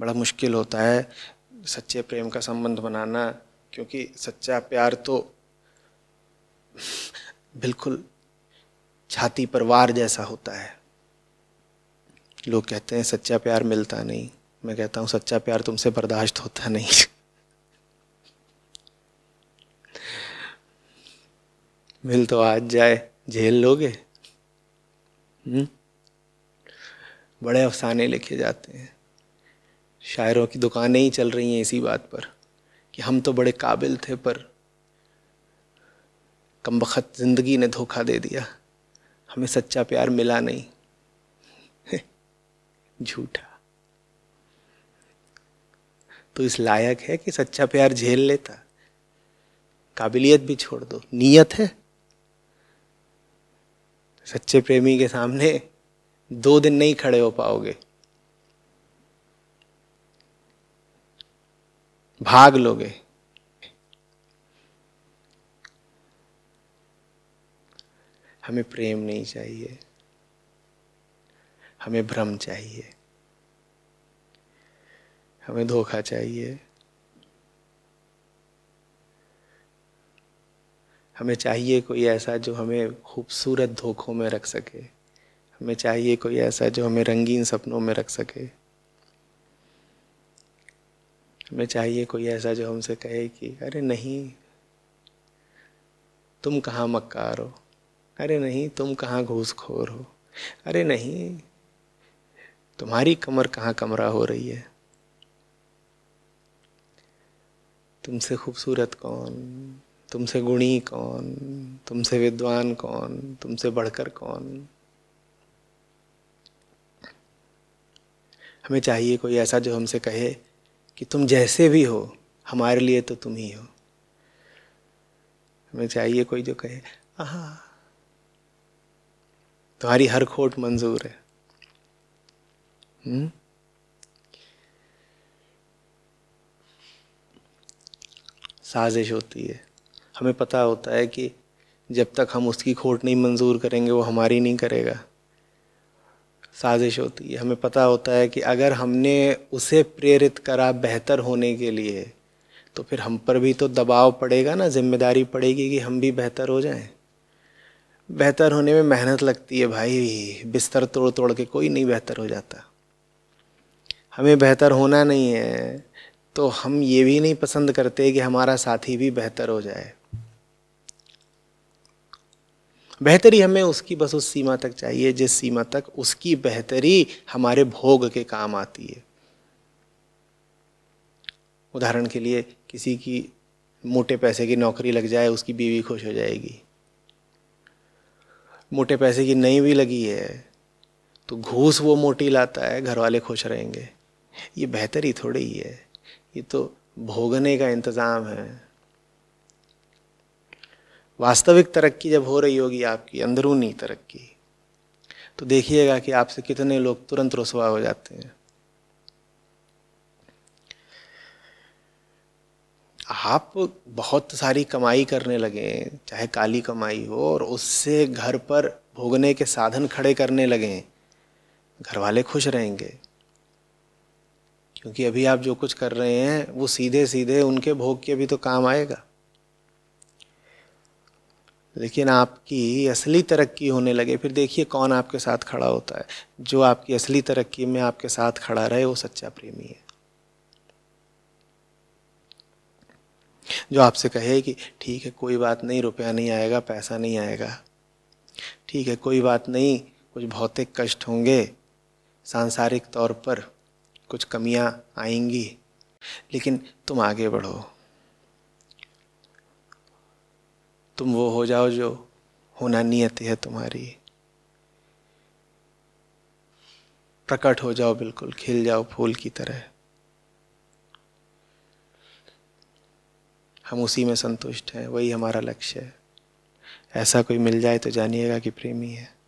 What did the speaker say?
बड़ा मुश्किल होता है सच्चे प्रेम का संबंध बनाना क्योंकि सच्चा प्यार तो बिल्कुल छाती पर वार जैसा होता है लोग कहते हैं सच्चा प्यार मिलता नहीं मैं कहता हूँ सच्चा प्यार तुमसे बर्दाश्त होता नहीं मिल तो आज जाए झेल लोगे हम्म? बड़े अफसाने लिखे जाते हैं शायरों की दुकानें ही चल रही हैं इसी बात पर कि हम तो बड़े काबिल थे पर कम बखत ज़िंदगी ने धोखा दे दिया हमें सच्चा प्यार मिला नहीं झूठा तो इस लायक है कि सच्चा प्यार झेल लेता काबिलियत भी छोड़ दो नीयत है सच्चे प्रेमी के सामने दो दिन नहीं खड़े हो पाओगे भाग लोगे हमें प्रेम नहीं चाहिए हमें भ्रम चाहिए हमें धोखा चाहिए हमें चाहिए कोई ऐसा जो हमें खूबसूरत धोखों में रख सके हमें चाहिए कोई ऐसा जो हमें रंगीन सपनों में रख सके हमें चाहिए कोई ऐसा जो हमसे कहे कि अरे नहीं तुम कहाँ मक्कार हो अरे नहीं तुम कहाँ घूसखोर हो अरे नहीं तुम्हारी कमर कहाँ कमरा हो रही है तुमसे खूबसूरत कौन तुमसे गुणी कौन तुमसे विद्वान कौन तुमसे बढ़कर कौन हमें चाहिए कोई ऐसा जो हमसे कहे कि तुम जैसे भी हो हमारे लिए तो तुम ही हो हमें चाहिए कोई जो कहे हाँ तुम्हारी हर खोट मंजूर है हम्म? साजिश होती है हमें पता होता है कि जब तक हम उसकी खोट नहीं मंजूर करेंगे वो हमारी नहीं करेगा साजिश होती है हमें पता होता है कि अगर हमने उसे प्रेरित करा बेहतर होने के लिए तो फिर हम पर भी तो दबाव पड़ेगा ना जिम्मेदारी पड़ेगी कि हम भी बेहतर हो जाएं बेहतर होने में मेहनत लगती है भाई बिस्तर तोड़ तोड़ के कोई नहीं बेहतर हो जाता हमें बेहतर होना नहीं है तो हम ये भी नहीं पसंद करते कि हमारा साथी भी बेहतर हो जाए बेहतरी हमें उसकी बस उस सीमा तक चाहिए जिस सीमा तक उसकी बेहतरी हमारे भोग के काम आती है उदाहरण के लिए किसी की मोटे पैसे की नौकरी लग जाए उसकी बीवी खुश हो जाएगी मोटे पैसे की नहीं भी लगी है तो घूस वो मोटी लाता है घर वाले खुश रहेंगे ये बेहतरी थोड़ी ही है ये तो भोगने का इंतज़ाम है वास्तविक तरक्की जब हो रही होगी आपकी अंदरूनी तरक्की तो देखिएगा कि आपसे कितने लोग तुरंत रसवा हो जाते हैं आप बहुत सारी कमाई करने लगे चाहे काली कमाई हो और उससे घर पर भोगने के साधन खड़े करने लगे घर वाले खुश रहेंगे क्योंकि अभी आप जो कुछ कर रहे हैं वो सीधे सीधे उनके भोग के भी तो काम आएगा लेकिन आपकी असली तरक्की होने लगे फिर देखिए कौन आपके साथ खड़ा होता है जो आपकी असली तरक्की में आपके साथ खड़ा रहे वो सच्चा प्रेमी है जो आपसे कहे कि ठीक है कोई बात नहीं रुपया नहीं आएगा पैसा नहीं आएगा ठीक है कोई बात नहीं कुछ भौतिक कष्ट होंगे सांसारिक तौर पर कुछ कमियां आएंगी लेकिन तुम आगे बढ़ो तुम वो हो जाओ जो होना नियति है तुम्हारी प्रकट हो जाओ बिल्कुल खिल जाओ फूल की तरह हम उसी में संतुष्ट हैं वही हमारा लक्ष्य है ऐसा कोई मिल जाए तो जानिएगा कि प्रेमी है